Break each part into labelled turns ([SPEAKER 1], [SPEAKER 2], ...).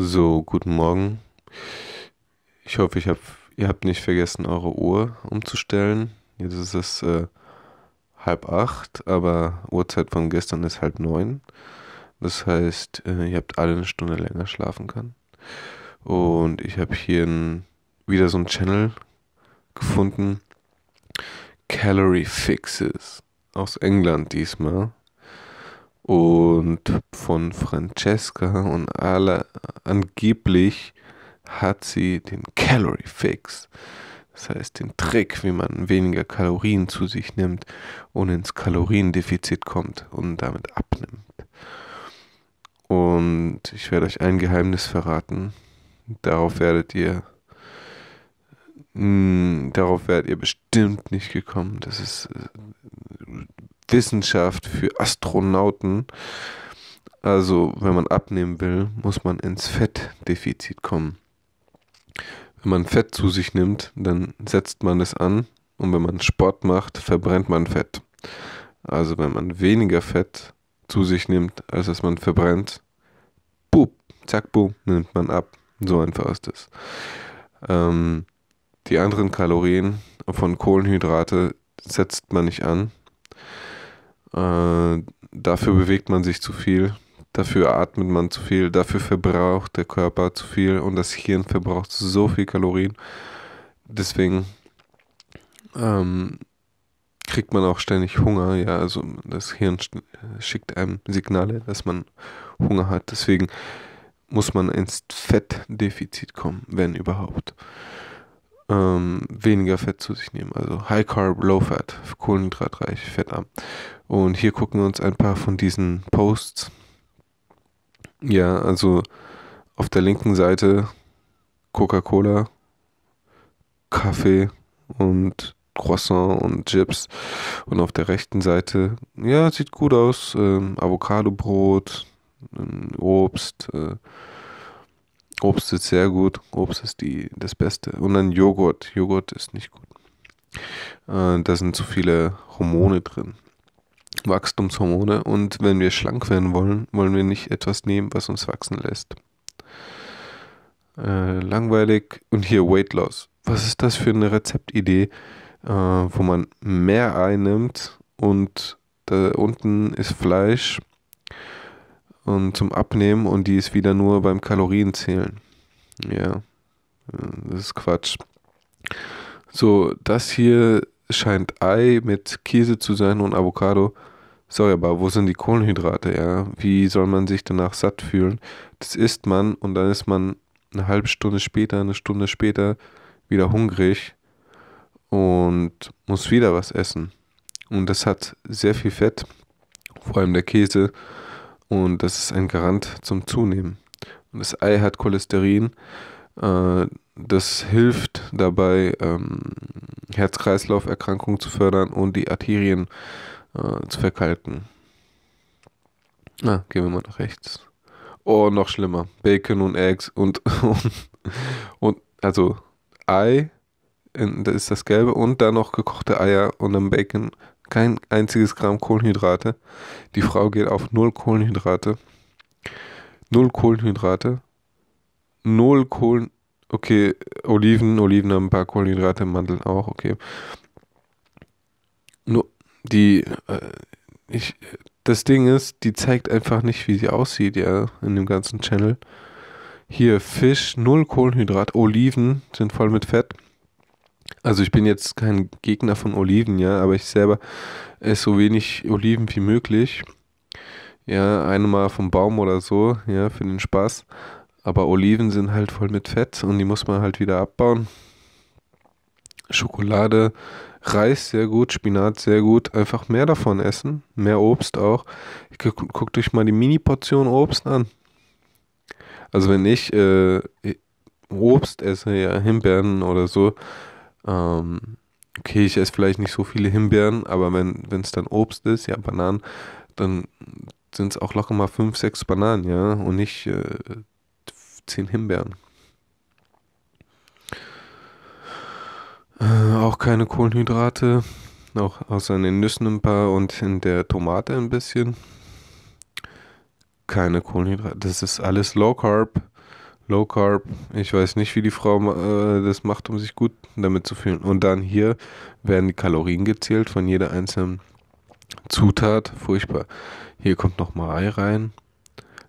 [SPEAKER 1] So, guten Morgen. Ich hoffe, ich hab, ihr habt nicht vergessen, eure Uhr umzustellen. Jetzt ist es äh, halb acht, aber Uhrzeit von gestern ist halb neun. Das heißt, äh, ihr habt alle eine Stunde länger schlafen können. Und ich habe hier ein, wieder so einen Channel gefunden. Calorie Fixes aus England diesmal und von Francesca und alle angeblich hat sie den Calorie Fix. Das heißt den Trick, wie man weniger Kalorien zu sich nimmt und ins Kaloriendefizit kommt und damit abnimmt. Und ich werde euch ein Geheimnis verraten. Darauf werdet ihr mh, hm, darauf werdet ihr bestimmt nicht gekommen. Das ist äh, Wissenschaft, für Astronauten. Also, wenn man abnehmen will, muss man ins Fettdefizit kommen. Wenn man Fett zu sich nimmt, dann setzt man es an und wenn man Sport macht, verbrennt man Fett. Also, wenn man weniger Fett zu sich nimmt, als dass man verbrennt, boop, zack, boop, nimmt man ab. So einfach ist es. Ähm, die anderen Kalorien von Kohlenhydrate setzt man nicht an, äh, dafür mhm. bewegt man sich zu viel, dafür atmet man zu viel, dafür verbraucht der Körper zu viel und das Hirn verbraucht so viel Kalorien. Deswegen ähm, kriegt man auch ständig Hunger. Ja, also das Hirn schickt einem Signale, dass man Hunger hat. Deswegen muss man ins Fettdefizit kommen, wenn überhaupt ähm, weniger Fett zu sich nehmen. Also High Carb, Low Fat, kohlenhydratreich, fettarm. Und hier gucken wir uns ein paar von diesen Posts. Ja, also auf der linken Seite Coca-Cola, Kaffee und Croissant und Chips. Und auf der rechten Seite, ja, sieht gut aus. Ähm, Avocado-Brot, ähm, Obst, äh, Obst ist sehr gut. Obst ist die, das Beste. Und dann Joghurt. Joghurt ist nicht gut. Äh, da sind zu viele Hormone drin. Wachstumshormone. Und wenn wir schlank werden wollen, wollen wir nicht etwas nehmen, was uns wachsen lässt. Äh, langweilig. Und hier Weight Loss. Was ist das für eine Rezeptidee, äh, wo man mehr einnimmt und da unten ist Fleisch und zum Abnehmen und die ist wieder nur beim Kalorienzählen. Ja, das ist Quatsch. So, das hier scheint Ei mit Käse zu sein und Avocado. Sorry, aber wo sind die Kohlenhydrate, ja? Wie soll man sich danach satt fühlen? Das isst man und dann ist man eine halbe Stunde später, eine Stunde später wieder hungrig und muss wieder was essen. Und das hat sehr viel Fett, vor allem der Käse und das ist ein Garant zum Zunehmen. Und das Ei hat Cholesterin, äh, das hilft dabei, ähm, Herz-Kreislauf-Erkrankungen zu fördern und die Arterien äh, zu verkalken. Na, ah, gehen wir mal nach rechts. Oh, noch schlimmer. Bacon und Eggs und, und, und also Ei, in, das ist das Gelbe, und dann noch gekochte Eier und dann Bacon kein einziges Gramm Kohlenhydrate. Die Frau geht auf null Kohlenhydrate. Null Kohlenhydrate. Null Kohlen. Okay, Oliven, Oliven haben ein paar Kohlenhydrate, Mandeln auch, okay. Nur die, äh, ich, das Ding ist, die zeigt einfach nicht, wie sie aussieht, ja, in dem ganzen Channel. Hier Fisch, null Kohlenhydrat, Oliven sind voll mit Fett. Also ich bin jetzt kein Gegner von Oliven, ja, aber ich selber esse so wenig Oliven wie möglich. Ja, einmal vom Baum oder so, ja, für den Spaß. Aber Oliven sind halt voll mit Fett und die muss man halt wieder abbauen. Schokolade, Reis sehr gut, Spinat sehr gut. Einfach mehr davon essen, mehr Obst auch. Guckt guck euch mal die Mini-Portion Obst an. Also wenn ich äh, Obst esse, ja, Himbeeren oder so, ähm, okay, ich esse vielleicht nicht so viele Himbeeren, aber wenn es dann Obst ist, ja, Bananen, dann sind es auch locker mal fünf, sechs Bananen, ja, und nicht äh, zehn Himbeeren. Äh, auch keine Kohlenhydrate, auch außer in den Nüssen ein paar und in der Tomate ein bisschen. Keine Kohlenhydrate, das ist alles Low Carb. Low Carb. Ich weiß nicht, wie die Frau äh, das macht, um sich gut damit zu fühlen. Und dann hier werden die Kalorien gezählt von jeder einzelnen Zutat. Furchtbar. Hier kommt nochmal Ei rein.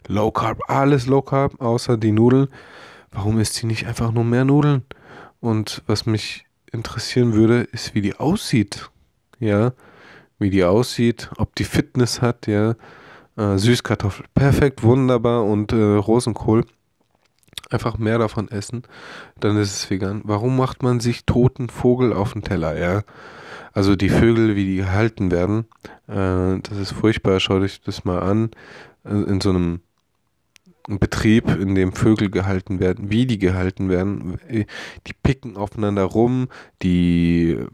[SPEAKER 1] Low Carb, alles Low Carb, außer die Nudeln. Warum isst sie nicht einfach nur mehr Nudeln? Und was mich interessieren würde, ist, wie die aussieht. Ja, wie die aussieht, ob die Fitness hat, ja. Äh, Süßkartoffel, perfekt, wunderbar und äh, Rosenkohl einfach mehr davon essen, dann ist es vegan. Warum macht man sich toten Vogel auf den Teller, ja? Also die Vögel, wie die gehalten werden, äh, das ist furchtbar, schaut euch das mal an. Äh, in so einem Betrieb, in dem Vögel gehalten werden, wie die gehalten werden, äh, die picken aufeinander rum, die äh,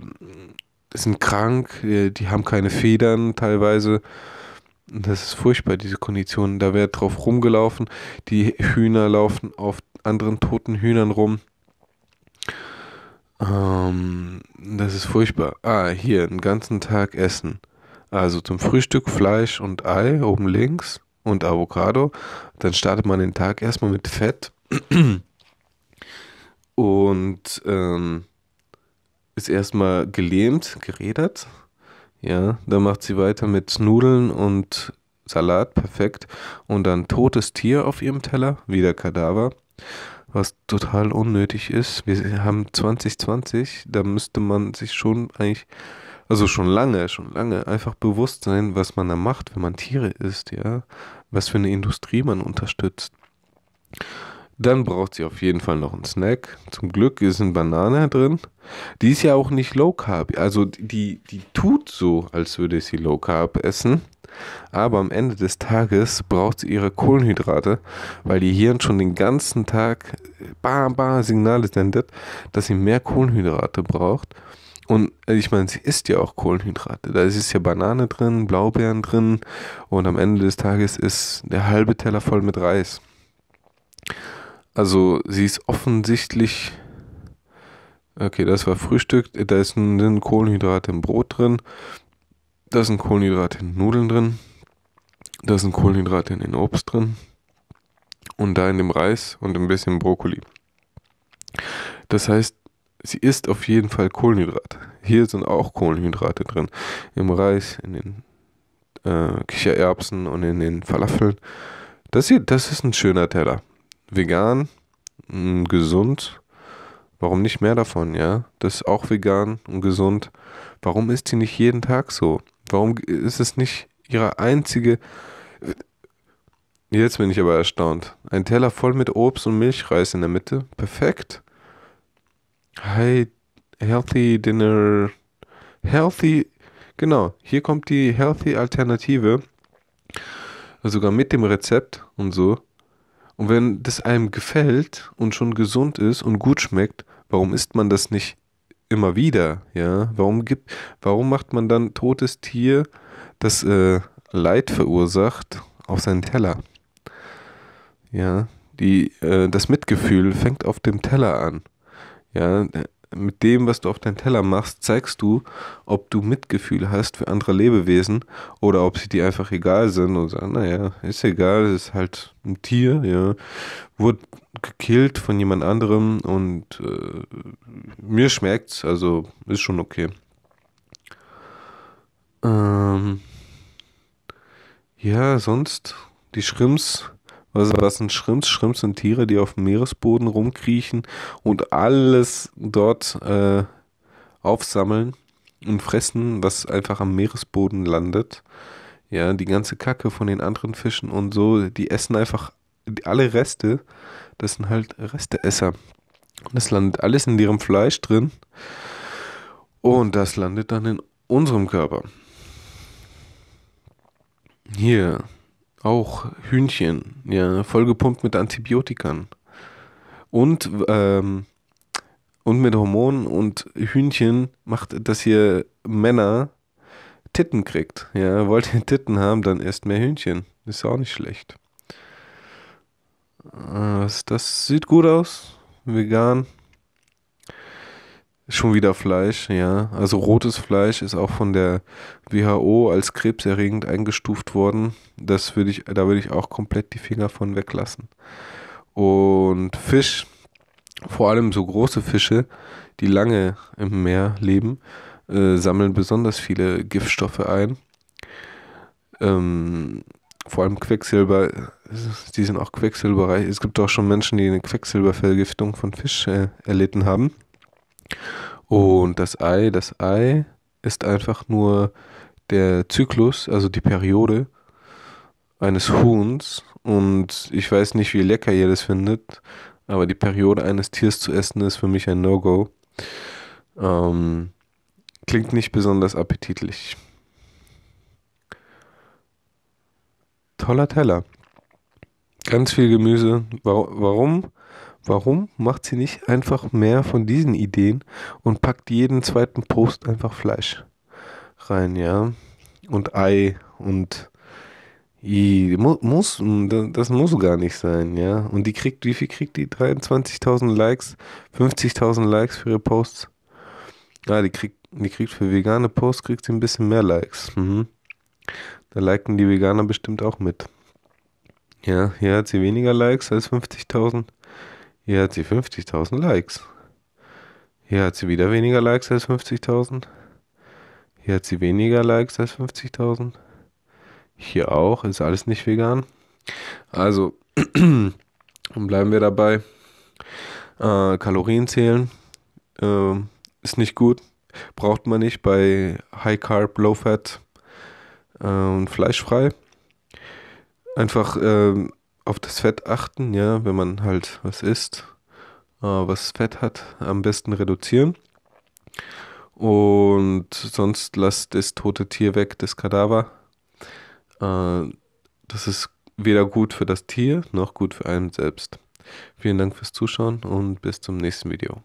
[SPEAKER 1] sind krank, die haben keine Federn teilweise. Das ist furchtbar, diese Konditionen. Da wird drauf rumgelaufen, die Hühner laufen auf anderen toten Hühnern rum. Ähm, das ist furchtbar. Ah, hier, einen ganzen Tag essen. Also zum Frühstück Fleisch und Ei oben links und Avocado. Dann startet man den Tag erstmal mit Fett. Und ähm, ist erstmal gelähmt, gerädert. Ja, dann macht sie weiter mit Nudeln und Salat, perfekt. Und dann totes Tier auf ihrem Teller, wieder Kadaver. Was total unnötig ist. Wir haben 2020, da müsste man sich schon eigentlich, also schon lange, schon lange, einfach bewusst sein, was man da macht, wenn man Tiere isst, ja. Was für eine Industrie man unterstützt. Dann braucht sie auf jeden Fall noch einen Snack. Zum Glück ist eine Banane drin. Die ist ja auch nicht low carb. Also die, die tut so, als würde sie low carb essen. Aber am Ende des Tages braucht sie ihre Kohlenhydrate, weil ihr Hirn schon den ganzen Tag bam, bam, Signale sendet, dass sie mehr Kohlenhydrate braucht. Und äh, ich meine, sie isst ja auch Kohlenhydrate. Da ist ja Banane drin, Blaubeeren drin und am Ende des Tages ist der halbe Teller voll mit Reis. Also sie ist offensichtlich. Okay, das war Frühstück. Da ist ein, ein im Brot drin. Da sind Kohlenhydrate Kohlenhydrat in Nudeln drin. Da sind Kohlenhydrate in den Obst drin. Und da in dem Reis und ein bisschen Brokkoli. Das heißt, sie isst auf jeden Fall Kohlenhydrate. Hier sind auch Kohlenhydrate drin. Im Reis, in den äh, Kichererbsen und in den Falafeln. Das, hier, das ist ein schöner Teller vegan, mh, mm, gesund. Warum nicht mehr davon, ja? Das ist auch vegan und gesund. Warum ist sie nicht jeden Tag so? Warum ist es nicht ihre einzige. Äh, jetzt bin ich aber erstaunt. Ein Teller voll mit Obst und Milchreis in der Mitte. Perfekt. Hi, Healthy Dinner. Healthy. Genau, hier kommt die Healthy Alternative. Also sogar mit dem Rezept und so. Und wenn das einem gefällt und schon gesund ist und gut schmeckt, warum isst man das nicht immer wieder? Ja, warum gibt, warum macht man dann totes Tier, das äh, Leid verursacht, auf seinen Teller? Ja, die, äh, das Mitgefühl fängt auf dem Teller an. Ja, mit dem, was du auf deinen Teller machst, zeigst du, ob du Mitgefühl hast für andere Lebewesen oder ob sie dir einfach egal sind und sagen, naja, ist egal, ist halt ein Tier, ja, wurde gekillt von jemand anderem und äh, mir schmeckt's, also ist schon okay. Ähm, ja, sonst die Schrimps was, also das sind Schrimps. Schrimps sind Tiere, die auf dem Meeresboden rumkriechen und alles dort äh, aufsammeln und fressen, was einfach am Meeresboden landet. Ja, die ganze Kacke von den anderen Fischen und so, die essen einfach alle Reste. Das sind halt Resteesser. Das landet alles in ihrem Fleisch drin und das landet dann in unserem Körper. Hier, auch Hühnchen, ja, vollgepumpt mit Antibiotikern. Und, ähm, und mit Hormonen und Hühnchen macht, dass ihr Männer Titten kriegt. Ja, wollt ihr Titten haben, dann erst mehr Hühnchen. Ist auch nicht schlecht. Äh, das sieht gut aus. Vegan. Schon wieder Fleisch, ja. Also rotes Fleisch ist auch von der WHO als krebserregend eingestuft worden. Das würde ich, da würde ich auch komplett die Finger von weglassen. Und Fisch, vor allem so große Fische, die lange im Meer leben, äh, sammeln besonders viele Giftstoffe ein. Ähm, vor allem Quecksilber, die sind auch quecksilberreich. Es gibt auch schon Menschen, die eine Quecksilbervergiftung von Fisch äh, erlitten haben. Und das Ei, das Ei ist einfach nur der Zyklus, also die Periode eines Huhns. Und ich weiß nicht, wie lecker ihr das findet, aber die Periode eines Tiers zu essen ist für mich ein No-Go. Ähm, klingt nicht besonders appetitlich. Toller Teller. Ganz viel Gemüse. Warum? Warum macht sie nicht einfach mehr von diesen Ideen und packt jeden zweiten Post einfach Fleisch rein, ja? Und Ei und I, muss, das muss gar nicht sein, ja? Und die kriegt, wie viel kriegt die? 23.000 Likes, 50.000 Likes für ihre Posts? Ja, die kriegt, die kriegt für vegane Posts, kriegt sie ein bisschen mehr Likes. Mhm. Da liken die Veganer bestimmt auch mit. Ja, hier hat sie weniger Likes als 50.000. Hier hat sie 50.000 Likes. Hier hat sie wieder weniger Likes als 50.000. Hier hat sie weniger Likes als 50.000. Hier auch, ist alles nicht vegan. Also, bleiben wir dabei. Äh, Kalorien zählen äh, ist nicht gut. Braucht man nicht bei High Carb, Low Fat äh, und fleischfrei. Einfach ähm, auf das Fett achten, ja, wenn man halt was isst, äh, was Fett hat, am besten reduzieren. Und sonst lasst das tote Tier weg, das Kadaver. Äh, das ist weder gut für das Tier noch gut für einen selbst. Vielen Dank fürs Zuschauen und bis zum nächsten Video.